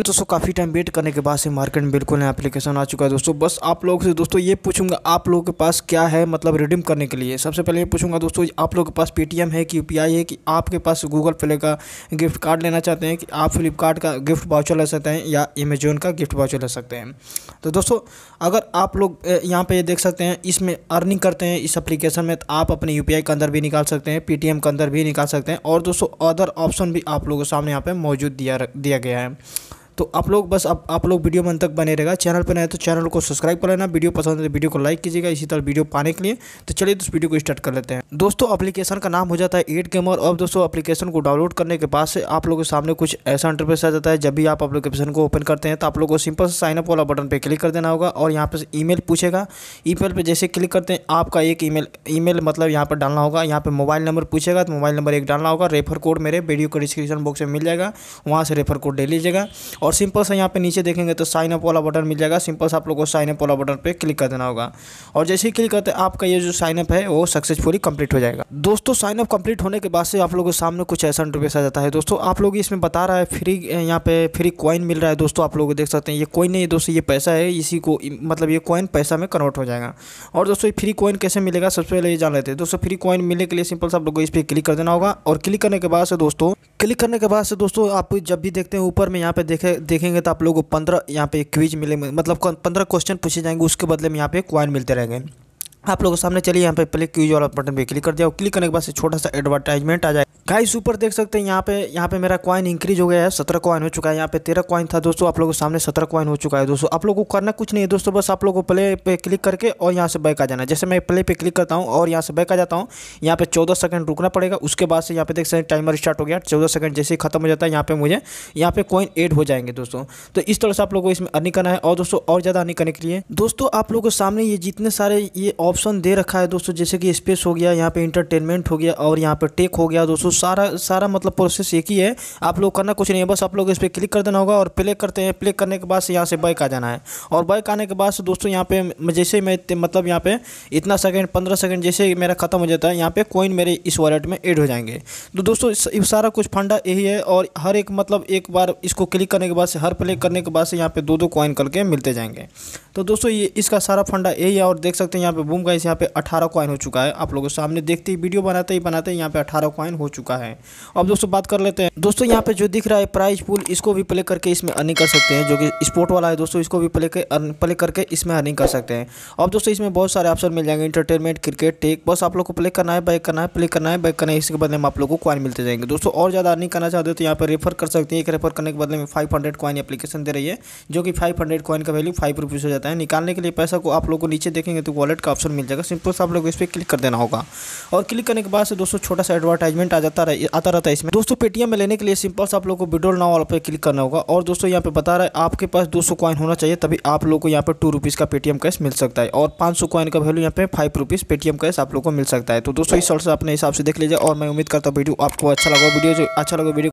तो दोस्तों काफ़ी टाइम वेट करने के बाद से मार्केट में बिल्कुल नया एप्लीकेशन आ चुका है दोस्तों बस आप लोगों से दोस्तों ये पूछूंगा आप लोगों के पास क्या है मतलब रिडीम करने के लिए सबसे पहले ये पूछूंगा दोस्तों आप लोगों के पास पेटीएम है कि यू है कि आपके पास गूगल पे का गिफ्ट कार्ड लेना चाहते हैं कि आप फ्लिपकार्ट का गिफ्ट बाउचर ले सकते हैं या अमेजोन का गिफ्ट बाउचर ले सकते हैं तो दोस्तों अगर आप लोग यहाँ पर देख सकते हैं इसमें अर्निंग करते हैं इस अप्लीकेशन में तो आप अपने यू के अंदर भी निकाल सकते हैं पेटीएम के अंदर भी निकाल सकते हैं और दोस्तों अदर ऑप्शन भी आप लोगों के सामने यहाँ पर मौजूद दिया दिया गया है तो आप लोग बस आप, आप लोग वीडियो में अंत तक बने रहेगा चैनल पर नए तो चैनल को सब्सक्राइब कर लेना वीडियो पसंद है तो वीडियो को लाइक कीजिएगा इसी तरह वीडियो पाने के लिए तो चलिए तो उस वीडियो को स्टार्ट कर लेते हैं दोस्तों अपलीकेशन का नाम हो जाता है एट गेमर अब दोस्तों अपलीकेशन को डाउनलोड करने के बाद से आप लोगों के सामने कुछ ऐसा इंटरफेस आ जाता है जब भी आप अपलीकेशन को ओपन करते हैं तो आप लोग को सिंपल साइनअप वाला बटन पर क्लिक कर देना होगा और यहाँ पर ईमेल पूछेगा ईमेल पर जैसे क्लिक करते हैं आपका एक ईमेल ईमेल मतलब यहाँ पर डालना होगा यहाँ पर मोबाइल नंबर पूछेगा तो मोबाइल नंबर एक डालना होगा रेफर कोड मेरे वीडियो को डिस्क्रिप्शन बॉक्स में मिल जाएगा वहाँ से रेफर कोड ले लीजिएगा और और सिंपल सा यहाँ पे नीचे देखेंगे तो साइन अप वाला बटन मिल जाएगा सिंपल सा आप लोगों को साइन अप वाला बटन पे क्लिक कर देना होगा और जैसे ही क्लिक करते आपका ये जो साइन अप है वो सक्सेसफुली कंप्लीट हो जाएगा दोस्तों साइन अप कंप्लीट होने के बाद से आप लोगों के सामने कुछ ऐसा इंटरव्यूस आ जाता है दोस्तों आप लोग इसमें बता रहा है फ्री यहाँ पे फ्री कॉइन मिल रहा है दोस्तों आप लोग देख सकते हैं ये कॉइन नहीं है दोस्तों ये पैसा है इसी को मतलब ये कॉइन पैसा में कन्वर्ट हो जाएगा और दोस्तों ये फ्री कॉइन कैसे मिलेगा सबसे पहले ये जान लेते हैं दोस्तों फ्री कॉइन मिलने के लिए सिंपल सा आप लोगों को इस पर क्लिक कर देना होगा और क्लिक करने के बाद से दोस्तों क्लिक करने के बाद से दोस्तों आप जब भी देखते हैं ऊपर में यहाँ पे देखे देखेंगे तो आप लोगों को पंद्रह यहाँ पे क्विज मिलेंगे मतलब पंद्रह क्वेश्चन पूछे जाएंगे उसके बदले में यहाँ पे क्वाइन मिलते रहेंगे आप लोगों के सामने चलिए यहाँ पे पहले क्यूज वाला बटन पे क्लिक कर दिया और क्लिक करने के बाद से छोटा सा एडवर्टाइजमेंट आ जाए गाइस ऊपर देख सकते हैं यहाँ पे यहाँ पे मेरा क्वाइन इंक्रीज हो गया है सत्रह क्वाइन हो चुका है यहाँ पे तेरह क्वाइन था दोस्तों आप लोगों के सामने सत्रह क्वाइन हो चुका है दोस्तों आप लोगों को करना कुछ नहीं है दोस्तों बस आप लोगों को प्ले पे क्लिक करके और यहाँ से बैक आ जाना जैसे मैं प्ले पे क्लिक करता हूँ और यहाँ से बैक आ जाता हूँ यहाँ पे चौदह सेकंड रुकना पड़ेगा उसके बाद से यहाँ पे देख सकते हैं टाइमर स्टार्ट हो गया चौदह सेकंड जैसे ही खत्म हो जाता है यहाँ पे मुझे यहाँ पे क्वाइन एड हो जाएंगे दोस्तों तो इस तरह से आप लोगों को इसमें अर्निंग करना है और दोस्तों और ज़्यादा अर्निंग करने के लिए दोस्तों आप लोगों के सामने ये जितने सारे ये और ऑप्शन दे रखा है दोस्तों जैसे कि स्पेस हो गया यहाँ पे इंटरटेनमेंट हो गया और यहाँ पे टेक हो गया दोस्तों सारा सारा मतलब प्रोसेस एक ही है आप लोग करना कुछ नहीं है बस आप लोग इस पर क्लिक कर देना होगा और प्ले करते हैं प्ले करने के बाद से यहाँ से बाइक आ जाना है और बाइक आने के बाद से दोस्तों यहाँ पे जैसे मैं मतलब यहाँ पे इतना सेकेंड पंद्रह सेकेंड जैसे मेरा खत्म हो जाता है यहाँ पे कोइन मेरे इस वॉलेट में एड हो जाएंगे तो दोस्तों सारा कुछ फंडा यही है और हर एक मतलब एक बार इसको क्लिक करने के बाद से हर प्ले करने के बाद से यहाँ पे दो दो कॉइन करके मिलते जाएंगे तो दोस्तों ये इसका सारा फंडा यही है और देख सकते हैं यहाँ पे बूम रूम का इस यहाँ पे अठारह कॉइन हो चुका है आप लोगों के सामने देखते ही वीडियो बनाते ही बनाते यहाँ पे अठारह कॉइन हो चुका है अब दोस्तों बात कर लेते हैं दोस्तों यहाँ पे जो दिख रहा है प्राइज पुल इसको भी प्ले करके इसमें अर्निंग कर सकते हैं जो कि स्पोर्ट वाला है दोस्तों इसको भी प्ले प्ले करके इसमें अर्निंग कर सकते हैं अब दोस्तों इसमें बहुत सारे ऑप्शन मिल जाएंगे इंटरटेनमेंट क्रिकेट टेक बस आप लोग को प्ले करना है बाइक करना है प्ले करना है बाइक करना है इसके बदले में आप लोग को कॉइन मिलते जाएंगे दोस्तों और ज़्यादा अर्निंग करना चाहते हो तो यहाँ पर रेफर कर सकते हैं एक रेफर करने के बदले में फाइव हंड्रेड कॉइन एप्लीकेशन दे रही है जो कि फाइव हंड्रेड कॉइन का वैल्यू फाइव रुपीज़ हो जाता है निकालने के लिए पैसा को आप लोग को नीचे देखेंगे तो वॉलेट का ऑप्शन ऑप्शन मिल जाएगा सिंपल से आप लोग इस पर क्लिक कर देना होगा और क्लिक करने के बाद से दोस्तों छोटा सा एडवर्टाइजमेंट आ जाता रहे, आता रहता है इसमें दोस्तों पेटीएम में लेने के लिए सिंपल से आप लोग को विड्रोल नाव वाला पर क्लिक करना होगा और दोस्तों यहाँ पे बता रहा है आपके पास दो सौ कॉइन होना चाहिए तभी आप लोग को यहाँ पर टू रुपीज़ का पेटीएम कैश मिल सकता है और पाँच सौ कॉइन का वैल्यू यहाँ पे फाइव रुपीज़ पेटीएम कैश आप लोग को मिल सकता है तो दोस्तों इस शॉर्ट से अपने हिसाब से देख लीजिए और मैं उम्मीद करता हूँ वीडियो आपको अच्छा लगा वीडियो जो अच्छा लगा वीडियो